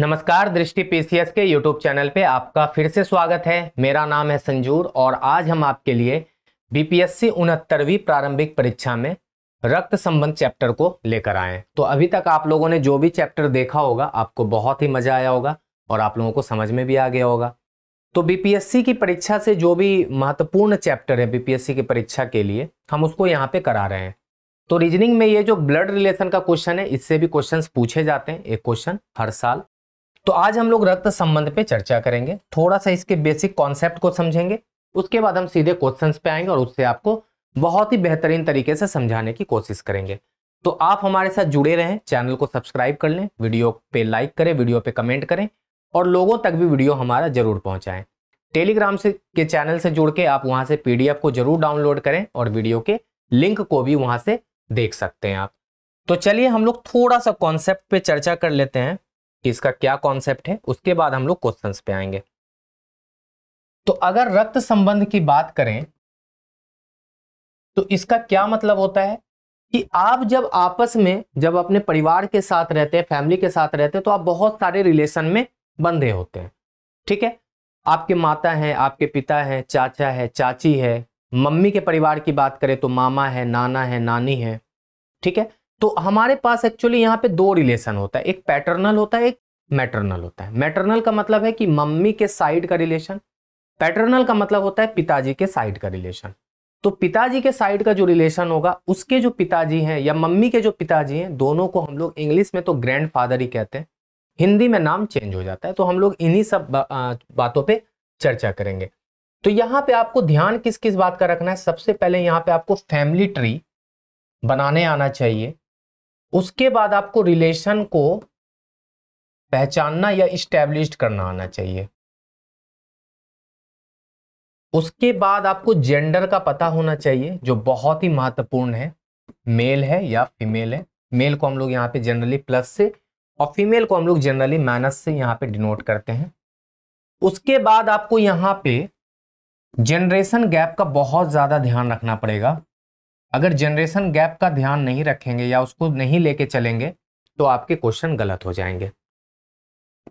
नमस्कार दृष्टि पीसीएस के यूट्यूब चैनल पे आपका फिर से स्वागत है मेरा नाम है संजूर और आज हम आपके लिए बीपीएससी उनहत्तरवीं प्रारंभिक परीक्षा में रक्त संबंध चैप्टर को लेकर आए तो अभी तक आप लोगों ने जो भी चैप्टर देखा होगा आपको बहुत ही मजा आया होगा और आप लोगों को समझ में भी आ गया होगा तो बीपीएससी की परीक्षा से जो भी महत्वपूर्ण चैप्टर है बीपीएससी की परीक्षा के लिए हम उसको यहाँ पे करा रहे हैं तो रीजनिंग में ये जो ब्लड रिलेशन का क्वेश्चन है इससे भी क्वेश्चंस पूछे जाते हैं एक क्वेश्चन हर साल तो आज हम लोग रक्त संबंध पे चर्चा करेंगे थोड़ा सा इसके बेसिक कॉन्सेप्ट को समझेंगे उसके बाद हम सीधे क्वेश्चंस पे आएंगे और उससे आपको बहुत ही बेहतरीन तरीके से समझाने की कोशिश करेंगे तो आप हमारे साथ जुड़े रहें चैनल को सब्सक्राइब कर लें वीडियो पे लाइक करें वीडियो पे कमेंट करें और लोगों तक भी वीडियो हमारा जरूर पहुंचाएं टेलीग्राम से के चैनल से जुड़ के आप वहां से पीडीएफ को जरूर डाउनलोड करें और वीडियो के लिंक को भी वहां से देख सकते हैं आप तो चलिए हम लोग थोड़ा सा कॉन्सेप्ट पे चर्चा कर लेते हैं इसका क्या कॉन्सेप्ट है उसके बाद हम लोग क्वेश्चन पे आएंगे तो अगर रक्त संबंध की बात करें तो इसका क्या मतलब होता है कि आप जब आपस में जब अपने परिवार के साथ रहते हैं फैमिली के साथ रहते हैं तो आप बहुत सारे रिलेशन में बंधे होते हैं ठीक है आपके माता हैं आपके पिता हैं चाचा है चाची है मम्मी के परिवार की बात करें तो मामा है नाना है नानी है ठीक है तो हमारे पास एक्चुअली यहाँ पे दो रिलेशन होता है एक पैटर्नल होता है एक मैटरनल होता है मैटरनल का मतलब है कि मम्मी के साइड का रिलेशन पैटर्नल का मतलब होता है पिताजी के साइड का रिलेशन तो पिताजी के साइड का जो रिलेशन होगा उसके जो पिताजी हैं या मम्मी के जो पिताजी हैं दोनों को हम लोग इंग्लिश में तो ग्रैंडफादर ही कहते हैं हिंदी में नाम चेंज हो जाता है तो हम लोग इन्हीं सब बा, बातों पे चर्चा करेंगे तो यहाँ पे आपको ध्यान किस किस बात का रखना है सबसे पहले यहाँ पे आपको फैमिली ट्री बनाने आना चाहिए उसके बाद आपको रिलेशन को पहचानना या इस्टेब्लिश करना आना चाहिए उसके बाद आपको जेंडर का पता होना चाहिए जो बहुत ही महत्वपूर्ण है मेल है या फीमेल है मेल को हम लोग यहाँ पे जनरली प्लस से और फीमेल को हम लोग जनरली माइनस से यहाँ पे डिनोट करते हैं उसके बाद आपको यहाँ पे जनरेशन गैप का बहुत ज़्यादा ध्यान रखना पड़ेगा अगर जनरेशन गैप का ध्यान नहीं रखेंगे या उसको नहीं लेके चलेंगे तो आपके क्वेश्चन गलत हो जाएंगे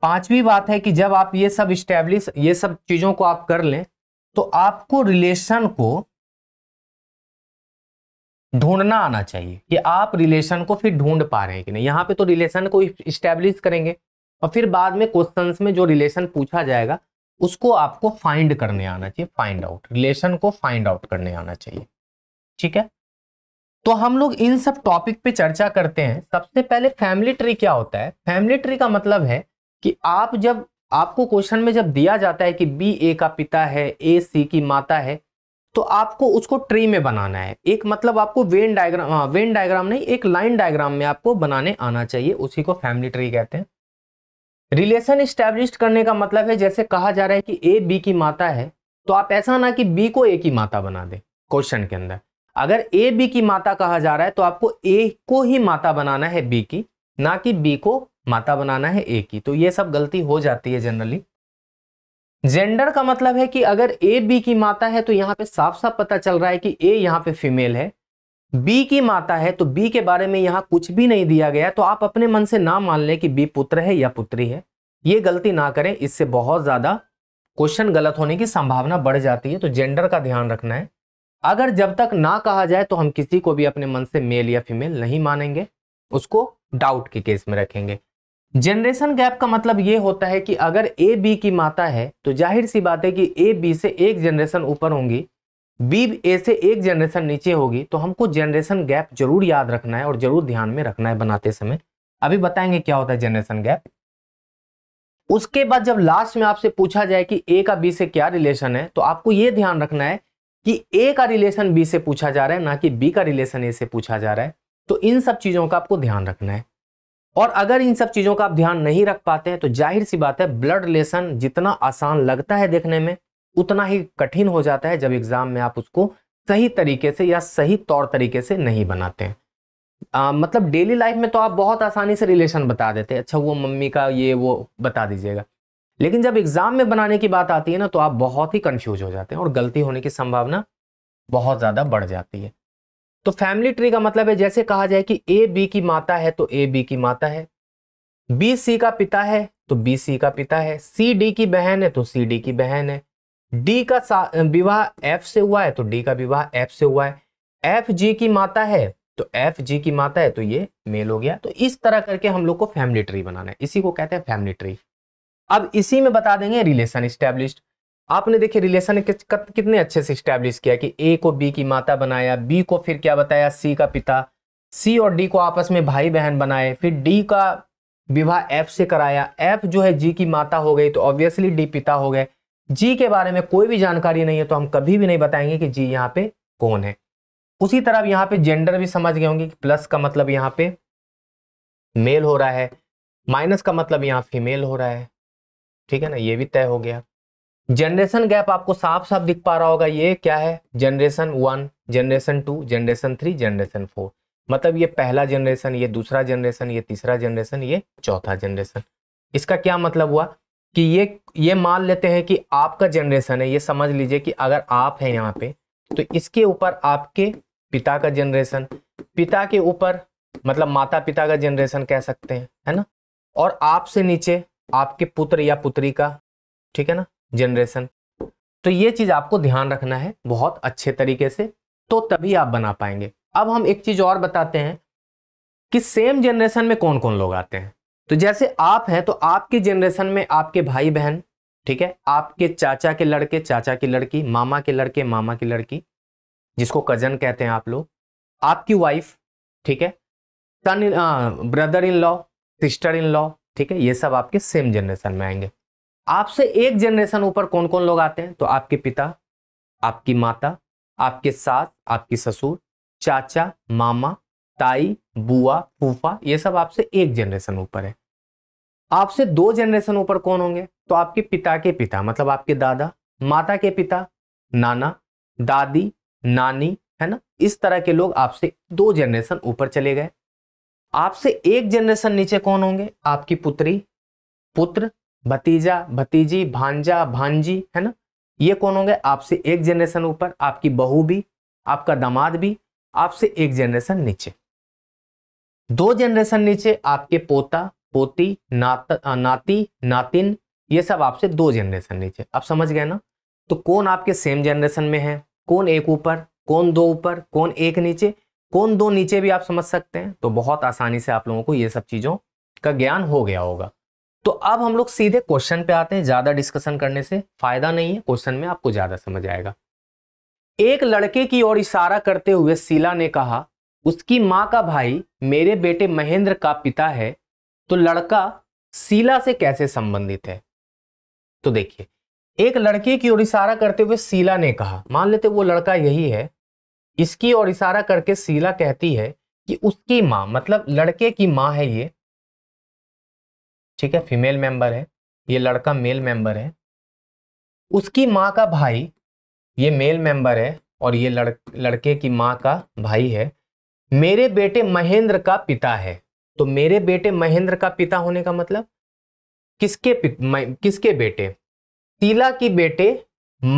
पांचवी बात है कि जब आप ये सब स्टैब्लिश ये सब चीजों को आप कर लें तो आपको रिलेशन को ढूंढना आना चाहिए कि आप रिलेशन को फिर ढूंढ पा रहे हैं कि नहीं यहाँ पे तो रिलेशन को इस्टेब्लिश करेंगे और फिर बाद में क्वेश्चंस में जो रिलेशन पूछा जाएगा उसको आपको फाइंड करने आना चाहिए फाइंड आउट रिलेशन को फाइंड आउट करने आना चाहिए ठीक है तो हम लोग इन सब टॉपिक पे चर्चा करते हैं सबसे पहले फैमिली ट्री क्या होता है फैमिली ट्री का मतलब है कि आप जब आपको क्वेश्चन में जब दिया जाता है कि बी ए का पिता है ए सी की माता है तो आपको उसको ट्री में बनाना है एक मतलब आपको वेन डायग्राम वेन डायग्राम नहीं एक लाइन डायग्राम में आपको बनाने आना चाहिए उसी को फैमिली ट्री कहते हैं रिलेशन इस्टेब्लिश करने का मतलब है जैसे कहा जा रहा है कि ए बी की माता है तो आप ऐसा ना कि बी को ए की माता बना दें क्वेश्चन के अंदर अगर ए बी की माता कहा जा रहा है तो आपको ए को ही माता बनाना है बी की ना कि बी को माता बनाना है ए की तो ये सब गलती हो जाती है जनरली जेंडर का मतलब है कि अगर ए बी की माता है तो यहाँ पे साफ साफ पता चल रहा है कि ए यहाँ पे फीमेल है बी की माता है तो बी के बारे में यहाँ कुछ भी नहीं दिया गया तो आप अपने मन से ना मान लें कि बी पुत्र है या पुत्री है ये गलती ना करें इससे बहुत ज़्यादा क्वेश्चन गलत होने की संभावना बढ़ जाती है तो जेंडर का ध्यान रखना है अगर जब तक ना कहा जाए तो हम किसी को भी अपने मन से मेल या फीमेल नहीं मानेंगे उसको डाउट के केस में रखेंगे जनरेशन गैप का मतलब ये होता है कि अगर ए बी की माता है तो जाहिर सी बात है कि ए बी से एक जनरेशन ऊपर होंगी बी ए से एक जनरेशन नीचे होगी तो हमको जनरेशन गैप जरूर याद रखना है और जरूर ध्यान में रखना है बनाते समय अभी बताएंगे क्या होता है जनरेशन गैप उसके बाद जब लास्ट में आपसे पूछा जाए कि ए का बी से क्या रिलेशन है तो आपको ये ध्यान रखना है कि ए का रिलेशन बी से पूछा जा रहा है ना कि बी का रिलेशन ए से पूछा जा रहा है तो इन सब चीज़ों का आपको ध्यान रखना है और अगर इन सब चीज़ों का आप ध्यान नहीं रख पाते हैं तो जाहिर सी बात है ब्लड रिलेशन जितना आसान लगता है देखने में उतना ही कठिन हो जाता है जब एग्ज़ाम में आप उसको सही तरीके से या सही तौर तरीके से नहीं बनाते हैं आ, मतलब डेली लाइफ में तो आप बहुत आसानी से रिलेशन बता देते हैं अच्छा वो मम्मी का ये वो बता दीजिएगा लेकिन जब एग्जाम में बनाने की बात आती है ना तो आप बहुत ही कंफ्यूज हो जाते हैं और गलती होने की संभावना बहुत ज़्यादा बढ़ जाती है तो फैमिली ट्री का मतलब है जैसे कहा जाए कि ए बी की माता है तो ए बी की माता है बी सी का पिता है तो बी सी का पिता है सी डी की बहन है तो सी डी की बहन है डी का विवाह एफ से हुआ है तो डी का विवाह एफ से हुआ है एफ जी की माता है तो एफ जी की माता है तो ये मेल हो गया तो इस तरह करके हम लोग को फैमिली ट्री बनाना है इसी को कहते हैं फैमिली ट्री अब इसी में बता देंगे रिलेशन स्टैब्लिश आपने देखिए रिलेशन कितने अच्छे से स्टैब्लिश किया कि ए को बी की माता बनाया बी को फिर क्या बताया सी का पिता सी और डी को आपस में भाई बहन बनाए फिर डी का विवाह एफ से कराया एफ जो है जी की माता हो गई तो ऑब्वियसली डी पिता हो गए जी के बारे में कोई भी जानकारी नहीं है तो हम कभी भी नहीं बताएंगे कि जी यहाँ पे कौन है उसी तरह यहाँ पे जेंडर भी समझ गए होंगे कि प्लस का मतलब यहाँ पे मेल हो रहा है माइनस का मतलब यहाँ फीमेल हो रहा है ठीक है ना ये भी तय हो गया जनरेशन गैप आपको साफ साफ दिख पा रहा होगा ये क्या है generation one generation two generation three generation four मतलब ये पहला जनरेशन ये दूसरा जनरेशन ये तीसरा जनरेशन ये चौथा जनरेशन इसका क्या मतलब हुआ कि ये ये मान लेते हैं कि आपका जनरेशन है ये समझ लीजिए कि अगर आप हैं यहाँ पे तो इसके ऊपर आपके पिता का जनरेशन पिता के ऊपर मतलब माता पिता का जनरेशन कह सकते हैं है ना और आपसे नीचे आपके पुत्र या पुत्री का ठीक है ना जनरेशन तो ये चीज आपको ध्यान रखना है बहुत अच्छे तरीके से तो तभी आप बना पाएंगे अब हम एक चीज और बताते हैं कि सेम जनरेशन में कौन कौन लोग आते हैं तो जैसे आप हैं तो आपके जनरेशन में आपके भाई बहन ठीक है आपके चाचा के लड़के चाचा की लड़की मामा के लड़के मामा की लड़की जिसको कजन कहते हैं आप लोग आपकी वाइफ ठीक है son brother in law sister in law ठीक है ये सब आपके सेम जनरेशन में आएंगे आपसे एक जनरेशन ऊपर कौन कौन लोग आते हैं तो आपके पिता आपकी माता आपके सास आपकी ससुर चाचा मामा ताई बुआ फूफा ये सब आपसे एक जनरेशन ऊपर है आपसे दो जनरेशन ऊपर कौन होंगे तो आपके पिता के पिता मतलब आपके दादा माता के पिता नाना दादी नानी है ना इस तरह के लोग आपसे दो जनरेशन ऊपर चले गए आपसे एक जनरेशन नीचे कौन होंगे आपकी पुत्री पुत्र भतीजा भतीजी भांजा भांजी है ना ये कौन होंगे आपसे एक जनरेशन ऊपर आपकी बहू भी आपका दामाद भी आपसे एक जनरेशन नीचे दो जनरेशन नीचे आपके पोता पोती नात, नाती नातिन ये सब आपसे दो जनरेशन नीचे आप समझ गए ना तो कौन आपके सेम जनरेशन में है कौन एक ऊपर कौन दो ऊपर कौन एक नीचे कौन दो नीचे भी आप समझ सकते हैं तो बहुत आसानी से आप लोगों को ये सब चीज़ों का ज्ञान हो गया होगा तो अब हम लोग सीधे क्वेश्चन पे आते हैं ज़्यादा डिस्कशन करने से फायदा नहीं है क्वेश्चन में आपको ज़्यादा समझ आएगा एक लड़के की ओर इशारा करते हुए शीला ने कहा उसकी माँ का भाई मेरे बेटे महेंद्र का पिता है तो लड़का शीला से कैसे संबंधित है तो देखिए एक लड़के की ओर इशारा करते हुए शीला ने कहा मान लेते वो लड़का यही है इसकी ओर इशारा करके सीला कहती है कि उसकी माँ मतलब लड़के की माँ है ये ठीक है फीमेल मेंबर है ये लड़का मेल मेंबर है उसकी माँ का भाई ये मेल मेंबर है और ये लड़ लड़के की माँ का भाई है मेरे बेटे महेंद्र का पिता है तो मेरे बेटे महेंद्र का पिता होने का मतलब किसके किसके बेटे शीला की बेटे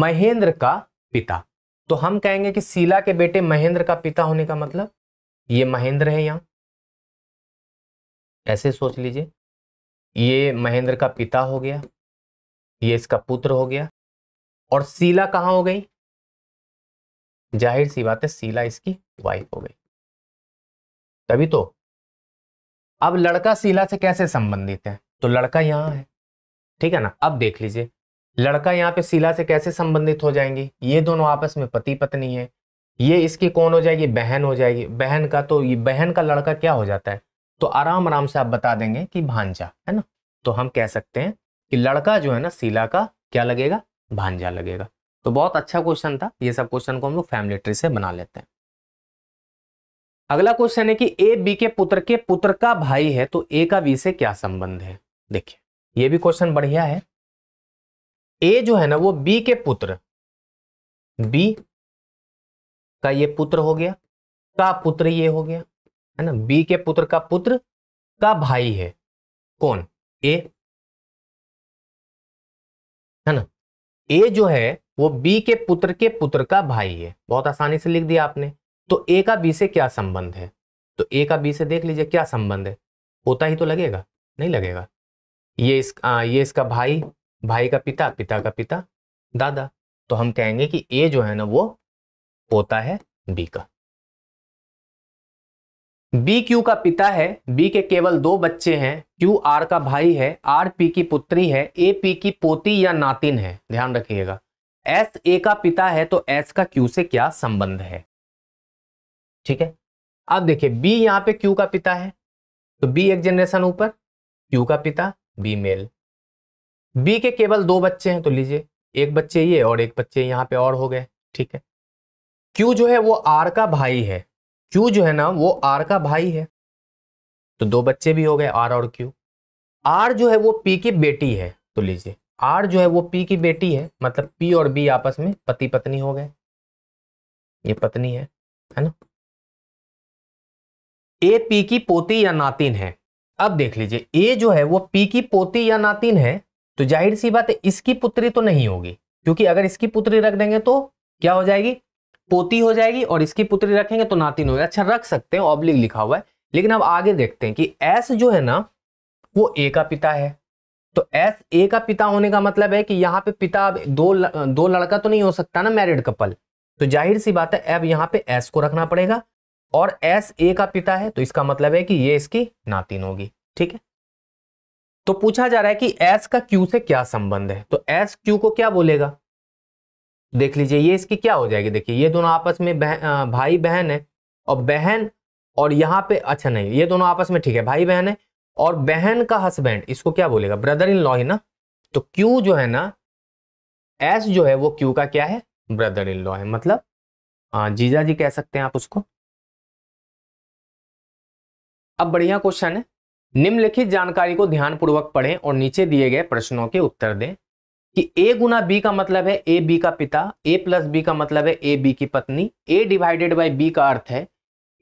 महेंद्र का पिता तो हम कहेंगे कि शीला के बेटे महेंद्र का पिता होने का मतलब ये महेंद्र है यहां ऐसे सोच लीजिए ये महेंद्र का पिता हो गया ये इसका पुत्र हो गया और शीला कहाँ हो गई जाहिर सी बात है शीला इसकी वाइफ हो गई तभी तो अब लड़का शीला से कैसे संबंधित है तो लड़का यहां है ठीक है ना अब देख लीजिए लड़का यहाँ पे शिला से कैसे संबंधित हो जाएंगे ये दोनों आपस में पति पत्नी है ये इसकी कौन हो जाएगी बहन हो जाएगी बहन का तो ये बहन का लड़का क्या हो जाता है तो आराम आराम से आप बता देंगे कि भांजा है ना तो हम कह सकते हैं कि लड़का जो है ना शिला का क्या लगेगा भांजा लगेगा तो बहुत अच्छा क्वेश्चन था ये सब क्वेश्चन को हम लोग फैमिली ट्री से बना लेते हैं अगला क्वेश्चन है कि ए बी के पुत्र के पुत्र का भाई है तो ए का बी से क्या संबंध है देखिए ये भी क्वेश्चन बढ़िया है ए जो है ना वो बी के पुत्र बी का ये पुत्र हो गया का पुत्र ये हो गया है ना बी के पुत्र का पुत्र का भाई है कौन ए है ना ए जो है वो बी के पुत्र के पुत्र का भाई है बहुत आसानी से लिख दिया आपने तो ए का बी से क्या संबंध है तो ए का बी से देख लीजिए क्या संबंध है होता ही तो लगेगा नहीं लगेगा ये इस आ, ये इसका भाई भाई का पिता पिता का पिता दादा तो हम कहेंगे कि ए जो है ना वो पोता है बी का बी क्यू का पिता है बी के केवल दो बच्चे हैं क्यू आर का भाई है आर पी की पुत्री है ए पी की पोती या नातिन है ध्यान रखिएगा एस ए का पिता है तो एस का क्यू से क्या संबंध है ठीक है अब देखिए बी यहाँ पे क्यू का पिता है तो बी एक जनरेशन ऊपर क्यू का पिता बी मेल बी के केवल दो बच्चे हैं तो लीजिए एक बच्चे ये और एक बच्चे यहाँ पे और हो गए ठीक है क्यू जो है वो आर का भाई है क्यू जो है ना वो आर का भाई है तो दो बच्चे भी हो गए आर और क्यू आर जो है वो पी की बेटी है तो लीजिए आर जो है वो पी की बेटी है मतलब पी और बी आपस में पति पत्नी हो गए ये पत्नी है है ना ए पी की पोती या नातिन है अब देख लीजिए ए जो है वो पी की पोती या नातिन है तो जाहिर सी बात है इसकी पुत्री तो नहीं होगी क्योंकि अगर इसकी पुत्री रख देंगे तो क्या हो जाएगी पोती हो जाएगी और इसकी पुत्री रखेंगे तो नातिन होगा अच्छा रख सकते हैं ऑब्लिक लिखा हुआ है लेकिन अब आगे देखते हैं कि एस जो है ना वो ए का पिता है तो एस ए का पिता होने का मतलब है कि यहाँ पे पिता अब दो ल, दो लड़का तो नहीं हो सकता ना मैरिड कपल तो जाहिर सी बात है अब यहाँ पे एस को रखना पड़ेगा और एस ए का पिता है तो इसका मतलब है कि ये इसकी नातिन होगी ठीक है तो पूछा जा रहा है कि एस का क्यू से क्या संबंध है तो एस क्यू को क्या बोलेगा देख लीजिए ये इसकी क्या हो जाएगी देखिए ये दोनों आपस में बह, भाई बहन है और बहन और यहाँ पे अच्छा नहीं ये दोनों आपस में ठीक है भाई बहन है और बहन का हस्बैंड इसको क्या बोलेगा ब्रदर इन लॉ है ना तो क्यू जो है ना एस जो है वो क्यू का क्या है ब्रदर इन लॉ है मतलब जीजा जी कह सकते हैं आप उसको अब बढ़िया क्वेश्चन है निम्नलिखित जानकारी को ध्यानपूर्वक पढ़ें और नीचे दिए गए प्रश्नों के उत्तर दें कि ए गुना बी का मतलब है ए बी का पिता ए प्लस बी का मतलब है ए बी की पत्नी ए डिवाइडेड बाई बी का अर्थ है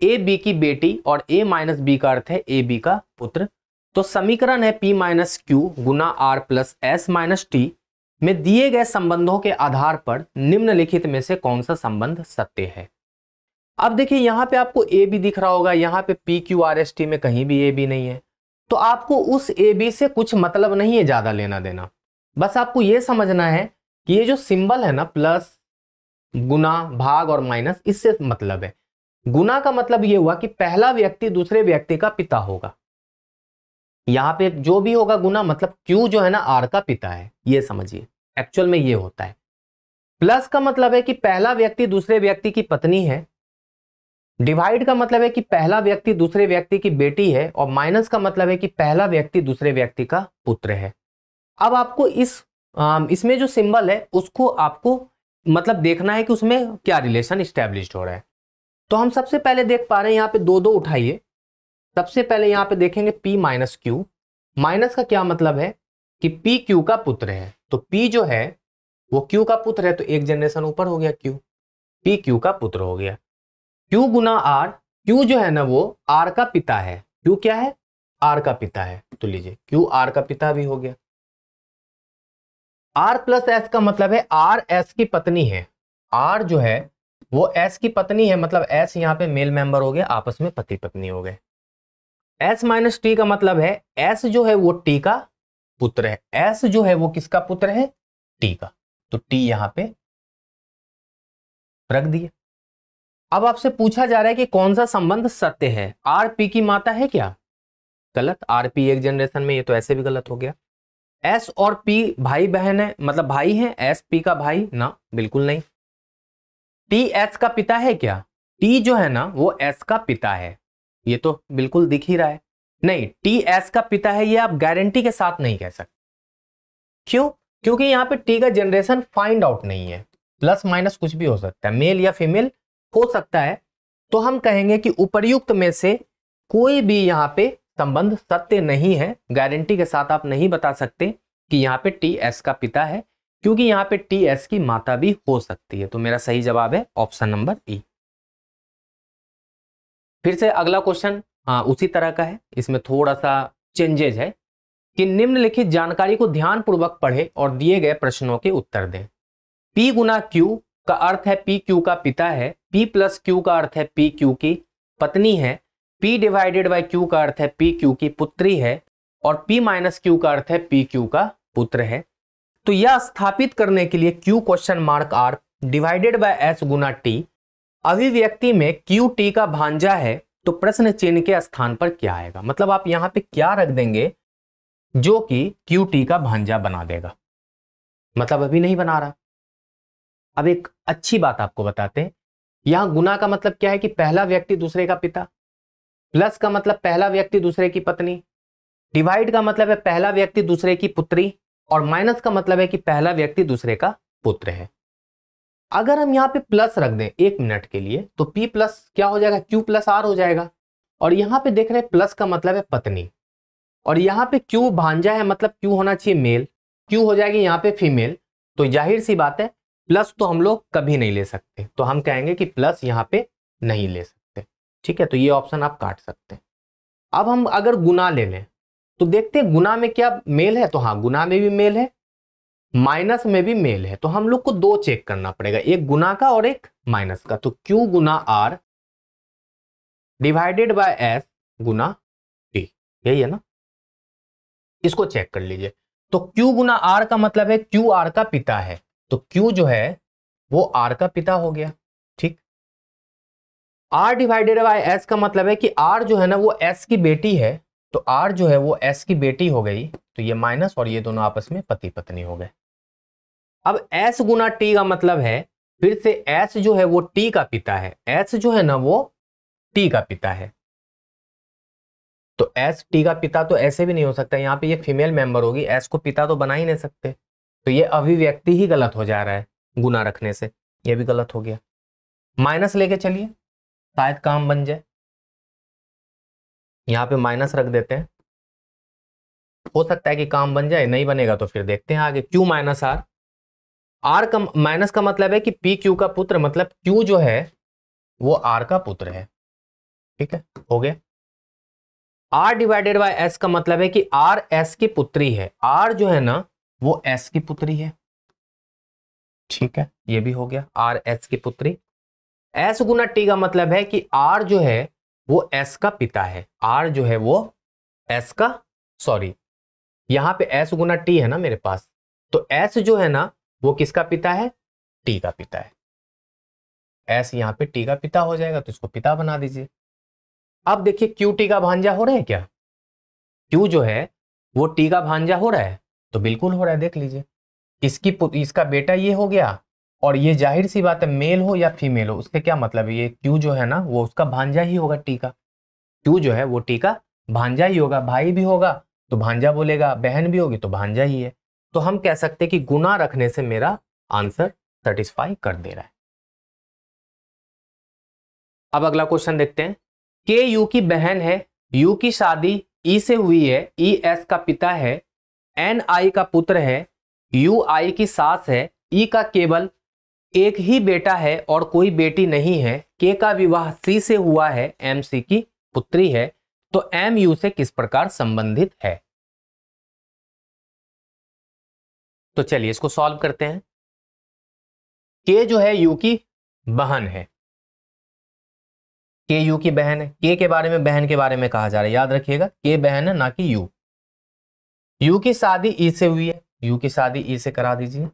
ए बी की बेटी और ए माइनस बी का अर्थ है ए बी का पुत्र तो समीकरण है पी माइनस क्यू गुना R plus S minus T में दिए गए संबंधों के आधार पर निम्नलिखित में से कौन सा संबंध सत्य है अब देखिए यहाँ पे आपको ए भी दिख रहा होगा यहाँ पे P Q R S T में कहीं भी ए बी नहीं है तो आपको उस ए बी से कुछ मतलब नहीं है ज़्यादा लेना देना बस आपको ये समझना है कि ये जो सिंबल है ना प्लस गुना भाग और माइनस इससे मतलब है गुना का मतलब ये हुआ कि पहला व्यक्ति दूसरे व्यक्ति का पिता होगा यहाँ पे जो भी होगा गुना मतलब क्यू जो है ना आर का पिता है ये समझिए एक्चुअल में ये होता है प्लस का मतलब है कि पहला व्यक्ति दूसरे व्यक्ति की पत्नी है डिवाइड का मतलब है कि पहला व्यक्ति दूसरे व्यक्ति की बेटी है और माइनस का मतलब है कि पहला व्यक्ति दूसरे व्यक्ति का पुत्र है अब आपको इस इसमें जो सिंबल है उसको आपको मतलब देखना है कि उसमें क्या रिलेशन स्टेब्लिश हो रहा है तो हम सबसे पहले देख पा रहे हैं यहाँ पे दो दो उठाइए सबसे पहले यहाँ पे देखेंगे पी माइनस क्यू माइनस का क्या मतलब है कि पी क्यू का पुत्र है तो पी जो है वो क्यू का पुत्र है तो एक जनरेशन ऊपर हो गया क्यू पी क्यू का पुत्र हो गया क्यू गुना आर क्यू जो है ना वो आर का पिता है क्यू क्या है आर का पिता है तो लीजिए क्यू आर का पिता भी हो गया आर प्लस एस का मतलब है आर एस की पत्नी है आर जो है वो एस की पत्नी है मतलब एस यहाँ पे मेल मेंबर हो गया आपस में पति पत्नी हो गए एस माइनस टी का मतलब है एस जो है वो टी का पुत्र है एस जो है वो किसका पुत्र है टी का तो टी यहाँ पे रख दिया अब आपसे पूछा जा रहा है कि कौन सा संबंध सत्य है आर पी की माता है क्या गलत आर पी एक जनरेशन में ये तो ऐसे भी गलत हो गया एस और पी भाई बहन है मतलब भाई है एस पी का भाई ना बिल्कुल नहीं टी एस का पिता है क्या टी जो है ना वो एस का पिता है ये तो बिल्कुल दिख ही रहा है नहीं टी एस का पिता है ये आप गारंटी के साथ नहीं कह सकते क्यों क्योंकि यहाँ पे टी का जनरेशन फाइंड आउट नहीं है प्लस माइनस कुछ भी हो सकता है मेल या फीमेल हो सकता है तो हम कहेंगे कि उपर्युक्त में से कोई भी यहाँ पे संबंध सत्य नहीं है गारंटी के साथ आप नहीं बता सकते कि यहाँ पे टी एस का पिता है क्योंकि यहाँ पे टी एस की माता भी हो सकती है तो मेरा सही जवाब है ऑप्शन नंबर ई e। फिर से अगला क्वेश्चन हाँ उसी तरह का है इसमें थोड़ा सा चेंजेज है कि निम्नलिखित जानकारी को ध्यानपूर्वक पढ़े और दिए गए प्रश्नों के उत्तर दें पी गुना क्यू का अर्थ है पी क्यू का पिता है पी प्लस क्यू का अर्थ है पी क्यू की पत्नी है पी डिवाइडेड बाई क्यू का अर्थ है पी क्यू की पुत्री है और पी माइनस क्यू का अर्थ है पी क्यू का पुत्र है तो यह स्थापित करने के लिए Q question mark R divided by S गुना टी अभिव्यक्ति में क्यू टी का भांजा है तो प्रश्न चिन्ह के स्थान पर क्या आएगा मतलब आप यहां पे क्या रख देंगे जो कि क्यू टी का भांजा बना देगा मतलब अभी नहीं बना रहा अब एक अच्छी बात आपको बताते हैं यहां गुना का मतलब क्या है कि पहला व्यक्ति दूसरे का पिता प्लस का मतलब पहला व्यक्ति दूसरे की पत्नी डिवाइड का मतलब है पहला व्यक्ति दूसरे की पुत्री और माइनस का मतलब है कि पहला व्यक्ति दूसरे का पुत्र है अगर हम यहाँ पे प्लस रख दें एक मिनट के लिए तो पी प्लस क्या हो जाएगा क्यू प्लस आर हो जाएगा और यहाँ पे देख रहे हैं प्लस का मतलब है पत्नी और यहाँ पे क्यू भांजा है मतलब क्यू होना चाहिए मेल क्यू हो जाएगी यहाँ पे फीमेल तो जाहिर सी बात है प्लस तो हम लोग कभी नहीं ले सकते तो हम कहेंगे कि प्लस यहाँ पे नहीं ले सकते ठीक है तो ये ऑप्शन आप काट सकते हैं अब हम अगर गुना ले लें तो देखते हैं गुना में क्या मेल है तो हाँ गुना में भी मेल है माइनस में भी मेल है तो हम लोग को दो चेक करना पड़ेगा एक गुना का और एक माइनस का तो क्यू गुना आर डिवाइडेड बाय एस गुना टी यही है ना इसको चेक कर लीजिए तो क्यू गुना आर का मतलब है क्यू आर का पिता है तो क्यू जो है वो आर का पिता हो गया ठीक आर डिवाइडेड बाय एस का मतलब है कि आर जो है ना वो एस की बेटी है तो आर जो है वो एस की बेटी हो गई तो ये माइनस और ये दोनों आपस में पति पत्नी हो गए अब एस गुना टी का मतलब है फिर से एस जो है वो टी का पिता है एस जो है ना वो टी का पिता है तो एस टी का पिता तो ऐसे भी नहीं हो सकता यहाँ पे ये फीमेल मेंबर होगी एस को पिता तो बना ही नहीं सकते तो ये अभिव्यक्ति ही गलत हो जा रहा है गुना रखने से ये भी गलत हो गया माइनस लेके चलिए शायद काम बन जाए यहाँ पे माइनस रख देते हैं हो सकता है कि काम बन जाए नहीं बनेगा तो फिर देखते हैं आगे क्यू माइनस आर आर का माइनस का मतलब है कि पी क्यू का पुत्र मतलब क्यू जो है वो आर का पुत्र है ठीक है हो गया आर डिवाइडेड बाय एस का मतलब है कि आर एस की पुत्री है आर जो है ना वो एस की पुत्री है ठीक है ये भी हो गया आर एस की पुत्री एस गुना टी का मतलब है कि आर जो है वो एस का पिता है आर जो है वो एस का सॉरी यहाँ पे एस गुना टी है ना मेरे पास तो एस जो है ना वो किसका पिता है टी का पिता है एस यहाँ पे टी का पिता हो जाएगा तो इसको पिता बना दीजिए अब देखिए क्यू टी का भांजा हो रहा है क्या क्यू जो है वो टी का भांजा हो रहा है तो बिल्कुल हो रहा है देख लीजिए इसकी इसका बेटा ये हो गया और ये जाहिर सी बात है मेल हो या फीमेल हो उसके क्या मतलब है ये क्यू जो है ना वो उसका भांजा ही होगा टीका क्यू जो है वो टीका भांजा ही होगा भाई भी होगा तो भांजा बोलेगा बहन भी होगी तो भांजा ही है तो हम कह सकते हैं कि गुना रखने से मेरा आंसर सेटिस्फाई कर दे रहा है अब अगला क्वेश्चन देखते हैं के यू की बहन है यू की शादी ई से हुई है ई एस का पिता है एन आई का पुत्र है यू आई की सास है ई e का केवल एक ही बेटा है और कोई बेटी नहीं है के का विवाह सी से हुआ है एम सी की पुत्री है तो एम यू से किस प्रकार संबंधित है तो चलिए इसको सॉल्व करते हैं के जो है यू की बहन है के यू की बहन है के के बारे में बहन के बारे में कहा जा रहा है याद रखिएगा के बहन है ना कि यू यू की शादी ई से हुई है यू की शादी ई से करा दीजिए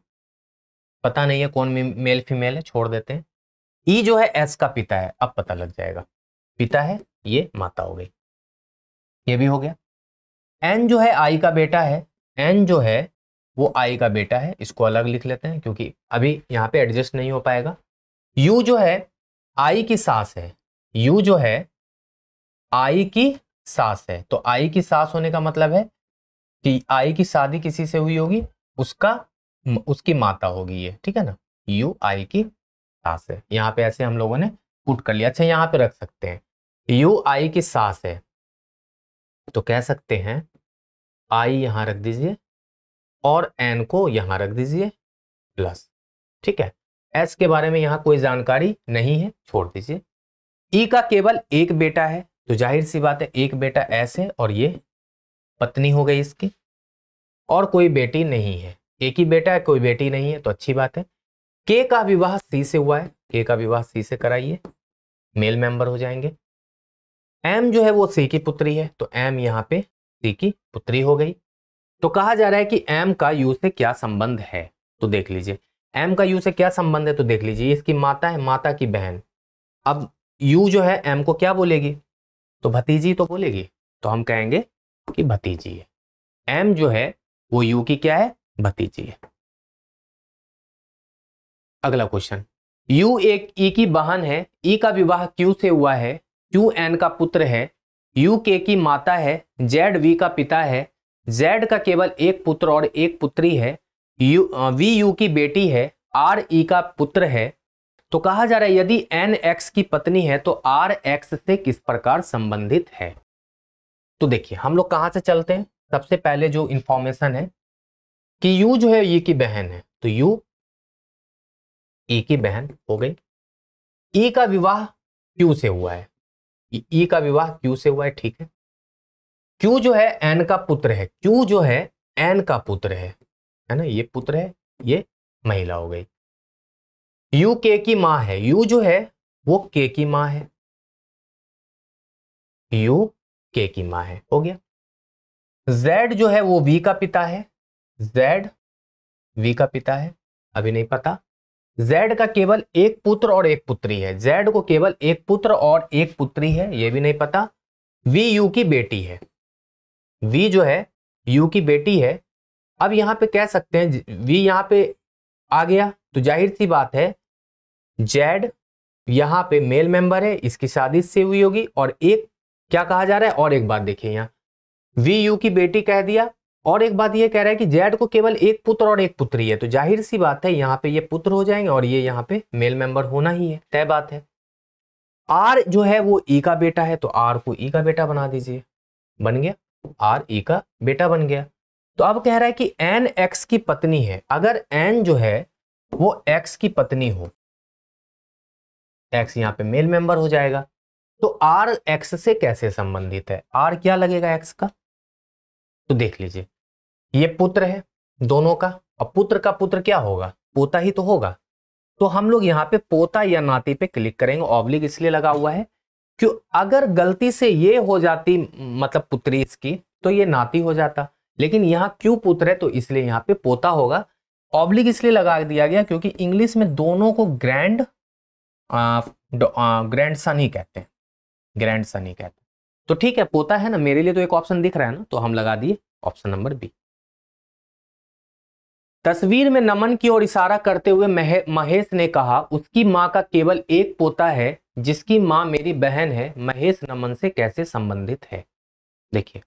पता नहीं है कौन मेल फीमेल है छोड़ देते हैं ई जो है एस का पिता है अब पता लग जाएगा पिता है ये माता हो गई ये भी हो गया एन जो है आई का बेटा है एन जो है वो आई का बेटा है इसको अलग लिख लेते हैं क्योंकि अभी यहाँ पे एडजस्ट नहीं हो पाएगा यू जो है आई की सास है यू जो है आई की सास है तो आई की सास होने का मतलब है कि आई की शादी किसी से हुई होगी उसका उसकी माता होगी ये ठीक है ना यू आई की सास है यहाँ पे ऐसे हम लोगों ने पुट कर लिया अच्छा यहाँ पे रख सकते हैं यू आई की सास है तो कह सकते हैं आई यहाँ रख दीजिए और एन को यहाँ रख दीजिए प्लस ठीक है एस के बारे में यहाँ कोई जानकारी नहीं है छोड़ दीजिए ई e का केवल एक बेटा है तो जाहिर सी बात है एक बेटा एस है और ये पत्नी हो गई इसकी और कोई बेटी नहीं है एक ही बेटा है कोई बेटी नहीं है तो अच्छी बात है के का विवाह सी से हुआ है के का विवाह सी से कराइए मेल मेंबर हो जाएंगे एम जो है वो सी की पुत्री है तो एम यहाँ पे सी की पुत्री हो गई तो कहा जा रहा है कि एम का यू से क्या संबंध है तो देख लीजिए एम का यू से क्या संबंध है तो देख लीजिए इसकी माता है माता की बहन अब यू जो है एम को क्या बोलेगी तो भतीजी तो बोलेगी तो हम कहेंगे की भतीजी है एम जो है वो यू की क्या है भतीजी है अगला क्वेश्चन यू एक ई e की बहन है ई e का विवाह क्यू से हुआ है क्यू एन का पुत्र है यू के की माता है जेड वी का पिता है जेड का केवल एक पुत्र और एक पुत्री है यू वी यू की बेटी है आर ई e का पुत्र है तो कहा जा रहा है यदि एन एक्स की पत्नी है तो आर एक्स से किस प्रकार संबंधित है तो देखिए हम लोग कहाँ से चलते हैं सबसे पहले जो इंफॉर्मेशन है कि यू जो है ये की बहन है तो यू ई की बहन हो गई ई का विवाह क्यू से हुआ है ई का विवाह क्यू से हुआ है ठीक है क्यू जो है एन का पुत्र है क्यू जो है एन का पुत्र है है ना ये पुत्र है ये महिला हो गई यू के की माँ है यू जो है वो के की माँ है यू के की माँ है हो गया जेड जो है वो वी का पिता है जेड वी का पिता है अभी नहीं पता जेड का केवल एक पुत्र और एक पुत्री है जेड को केवल एक पुत्र और एक पुत्री है ये भी नहीं पता वी यू की बेटी है वी जो है यू की बेटी है अब यहाँ पे कह सकते हैं वी यहाँ पे आ गया तो जाहिर सी बात है जेड यहाँ पे मेल मेंबर है इसकी शादी से हुई होगी और एक क्या कहा जा रहा है और एक बात देखिए यहाँ वी यू की बेटी कह दिया और एक बात ये कह रहा है कि जेड को केवल एक पुत्र और एक पुत्री है तो जाहिर सी बात है यहाँ पे ये पुत्र हो जाएंगे और ये यहाँ पे मेल मेंबर होना ही है तय बात है आर जो है वो ई e का बेटा है तो आर को ई e का बेटा बना दीजिए बन गया आर ई e का बेटा बन गया तो अब कह रहा है कि एन एक्स की पत्नी है अगर एन जो है वो एक्स की पत्नी हो एक्स यहाँ पे मेल मेंबर हो जाएगा तो आर एक्स से कैसे संबंधित है आर क्या लगेगा एक्स का तो देख लीजिए ये पुत्र है दोनों का और पुत्र का पुत्र क्या होगा पोता ही तो होगा तो हम लोग यहाँ पे पोता या नाती पे क्लिक करेंगे ऑब्लिक इसलिए लगा हुआ है क्यों अगर गलती से ये हो जाती मतलब पुत्री इसकी तो ये नाती हो जाता लेकिन यहाँ क्यों पुत्र है तो इसलिए यहाँ पे पोता होगा ऑब्लिक इसलिए लगा दिया गया क्योंकि इंग्लिश में दोनों को ग्रैंड ग्रैंड सन ही कहते हैं ग्रैंड सन ही कहते हैं तो ठीक है पोता है ना मेरे लिए तो एक ऑप्शन दिख रहा है ना तो हम लगा दिए ऑप्शन नंबर बी तस्वीर में नमन की ओर इशारा करते हुए महेश ने कहा उसकी माँ का केवल एक पोता है जिसकी माँ मेरी बहन है महेश नमन से कैसे संबंधित है देखिए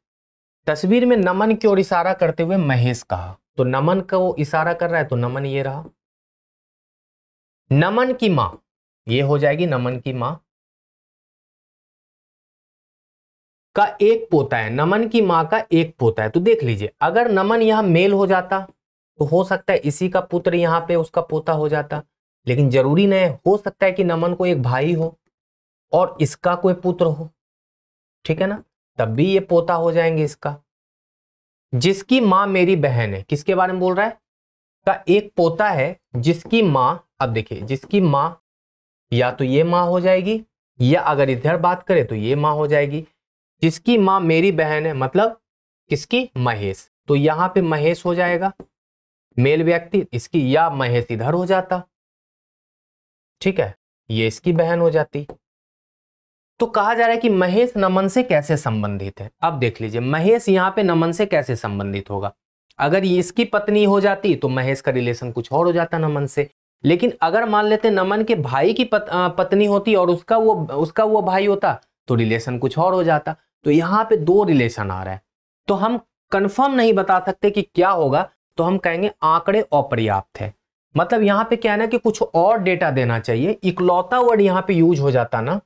तस्वीर में नमन की ओर इशारा करते हुए महेश कहा तो नमन का वो इशारा कर रहा है तो नमन ये रहा नमन की माँ ये हो जाएगी नमन की माँ का एक पोता है नमन की माँ का एक पोता है तो देख लीजिए अगर नमन यहाँ मेल हो जाता तो हो सकता है इसी का पुत्र यहाँ पे उसका पोता हो जाता लेकिन जरूरी नहीं हो सकता है कि नमन को एक भाई हो और इसका कोई पुत्र हो ठीक है ना तब भी ये पोता हो जाएंगे इसका जिसकी माँ मेरी बहन है किसके बारे में बोल रहा है का एक पोता है जिसकी माँ अब देखिए जिसकी माँ या तो ये माँ हो जाएगी या अगर इधर बात करें तो ये माँ हो जाएगी जिसकी माँ मेरी बहन है मतलब किसकी महेश तो यहाँ पे महेश हो जाएगा मेल व्यक्ति इसकी या महेश इधर हो जाता ठीक है ये इसकी बहन हो जाती तो कहा जा रहा है कि महेश नमन से कैसे संबंधित है अब देख लीजिए महेश यहाँ पे नमन से कैसे संबंधित होगा अगर ये इसकी पत्नी हो जाती तो महेश का रिलेशन कुछ और हो जाता नमन से लेकिन अगर मान लेते नमन के भाई की पत, आ, पत्नी होती और उसका वो उसका वो भाई होता तो रिलेशन कुछ और हो जाता तो यहाँ पे दो रिलेशन आ रहा है तो हम कंफर्म नहीं बता सकते कि क्या होगा तो हम कहेंगे आंकड़े अपर्याप्त है मतलब यहाँ पे क्या है ना कि कुछ और डेटा देना चाहिए इकलौता वर्ड यहाँ पे यूज हो जाता ना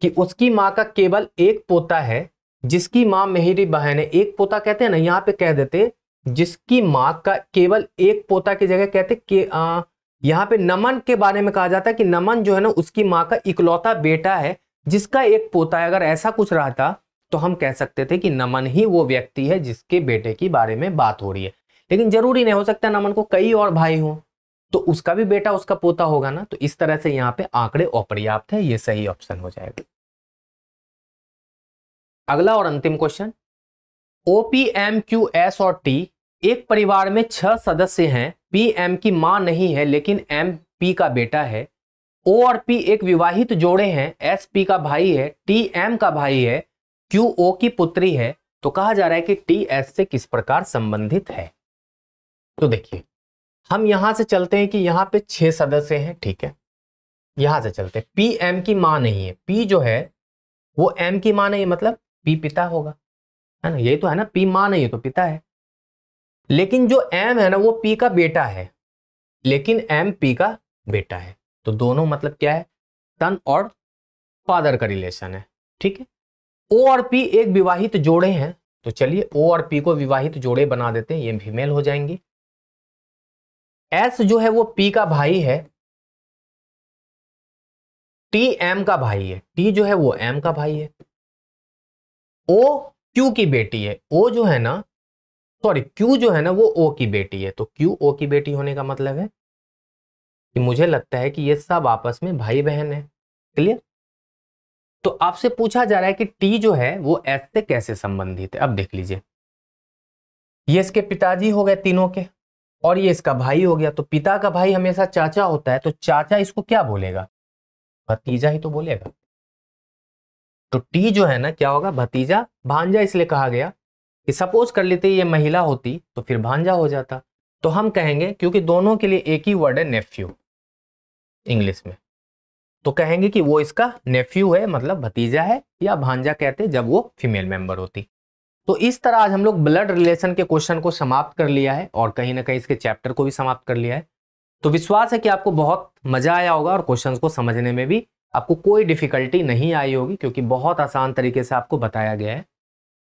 कि उसकी माँ का केवल एक पोता है जिसकी माँ मेहरी बहन है एक पोता कहते हैं ना यहाँ पे कह देते जिसकी माँ का केवल एक पोता की जगह कहते के आ, यहाँ पे नमन के बारे में कहा जाता है कि नमन जो है ना उसकी माँ का इकलौता बेटा है जिसका एक पोता है अगर ऐसा कुछ रहता तो हम कह सकते थे कि नमन ही वो व्यक्ति है जिसके बेटे के बारे में बात हो रही है लेकिन जरूरी नहीं हो सकता नमन को कई और भाई हो तो उसका भी बेटा उसका पोता होगा ना तो इस तरह से यहाँ पे आंकड़े अपर्याप्त है ये सही ऑप्शन हो जाएगा अगला और अंतिम question O P M Q S और टी एक परिवार में छह सदस्य हैं पी एम की माँ नहीं है लेकिन एम पी का बेटा है ओ और पी एक विवाहित जोड़े हैं एस पी का भाई है टी एम का भाई है क्यू ओ की पुत्री है तो कहा जा रहा है कि टी एस से किस प्रकार संबंधित है तो देखिए हम यहां से चलते हैं कि यहां पे छह सदस्य हैं ठीक है यहां से चलते हैं पी एम की मां नहीं है पी जो है वो एम की मां नहीं है मतलब पी पिता होगा है ना यही तो है ना पी मां नहीं है तो पिता है लेकिन जो एम है ना वो पी का बेटा है लेकिन एम पी का बेटा है तो दोनों मतलब क्या है सन और फादर का रिलेशन है ठीक है ओ और पी एक विवाहित जोड़े हैं तो चलिए ओ और पी को विवाहित जोड़े बना देते हैं ये फीमेल हो जाएंगी एस जो है वो पी का भाई है टी एम का भाई है टी जो है वो एम का भाई है ओ क्यू की बेटी है ओ जो है ना सॉरी क्यू जो है ना वो ओ की बेटी है तो क्यू ओ की बेटी होने का मतलब है कि मुझे लगता है कि ये सब आपस में भाई बहन है क्लियर तो आपसे पूछा जा रहा है कि टी जो है वो एस से कैसे संबंधित है अब देख लीजिए ये इसके पिताजी हो गए तीनों के और ये इसका भाई हो गया तो पिता का भाई हमेशा चाचा होता है तो चाचा इसको क्या बोलेगा भतीजा ही तो बोलेगा तो टी जो है ना क्या होगा भतीजा भांजा इसलिए कहा गया कि सपोज कर लेते ये महिला होती तो फिर भांजा हो जाता तो हम कहेंगे क्योंकि दोनों के लिए एक ही वर्ड है नेफ्यू इंग्लिश में तो कहेंगे कि वो इसका नेफ्यू है मतलब भतीजा है या भांजा कहते जब वो फीमेल मेंबर होती तो इस तरह आज हम लोग ब्लड रिलेशन के क्वेश्चन को समाप्त कर लिया है और कहीं ना कहीं इसके चैप्टर को भी समाप्त कर लिया है तो विश्वास है कि आपको बहुत मजा आया होगा और क्वेश्चन को समझने में भी आपको कोई डिफिकल्टी नहीं आई होगी क्योंकि बहुत आसान तरीके से आपको बताया गया है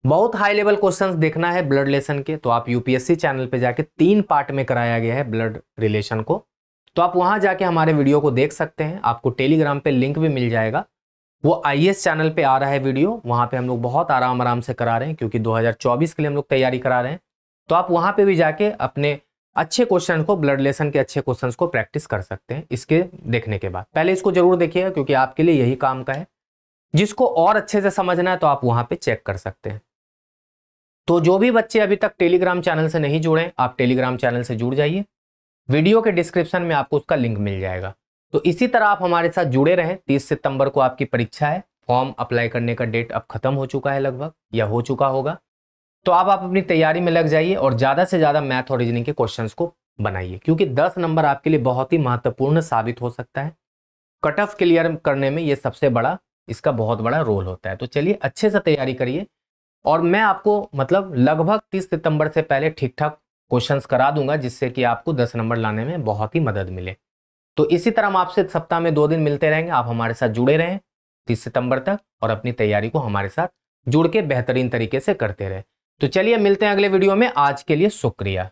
बहुत हाई लेवल क्वेश्चन देखना है ब्लड रिलेशन के तो आप यूपीएससी चैनल पर जाके तीन पार्ट में कराया गया है ब्लड रिलेशन को तो आप वहां जाके हमारे वीडियो को देख सकते हैं आपको टेलीग्राम पे लिंक भी मिल जाएगा वो आई चैनल पे आ रहा है वीडियो वहाँ पे हम लोग बहुत आराम आराम से करा रहे हैं क्योंकि 2024 के लिए हम लोग तैयारी करा रहे हैं तो आप वहाँ पे भी जाके अपने अच्छे क्वेश्चन को ब्लड लेसन के अच्छे क्वेश्चन को प्रैक्टिस कर सकते हैं इसके देखने के बाद पहले इसको जरूर देखिएगा क्योंकि आपके लिए यही काम का है जिसको और अच्छे से समझना है तो आप वहाँ पर चेक कर सकते हैं तो जो भी बच्चे अभी तक टेलीग्राम चैनल से नहीं जुड़े आप टेलीग्राम चैनल से जुड़ जाइए वीडियो के डिस्क्रिप्शन में आपको उसका लिंक मिल जाएगा तो इसी तरह आप हमारे साथ जुड़े रहें तीस सितंबर को आपकी परीक्षा है फॉर्म अप्लाई करने का डेट अब खत्म हो चुका है लगभग या हो चुका होगा तो आप, आप अपनी तैयारी में लग जाइए और ज़्यादा से ज़्यादा मैथ और रीजनिंग के क्वेश्चन को बनाइए क्योंकि दस नंबर आपके लिए बहुत ही महत्वपूर्ण साबित हो सकता है कट ऑफ क्लियर करने में ये सबसे बड़ा इसका बहुत बड़ा रोल होता है तो चलिए अच्छे से तैयारी करिए और मैं आपको मतलब लगभग 30 सितंबर से पहले ठीक ठाक क्वेश्चंस करा दूंगा जिससे कि आपको दस नंबर लाने में बहुत ही मदद मिले तो इसी तरह हम आपसे सप्ताह में दो दिन मिलते रहेंगे आप हमारे साथ जुड़े रहें तीस सितंबर तक और अपनी तैयारी को हमारे साथ जुड़ के बेहतरीन तरीके से करते रहें तो चलिए मिलते हैं अगले वीडियो में आज के लिए शुक्रिया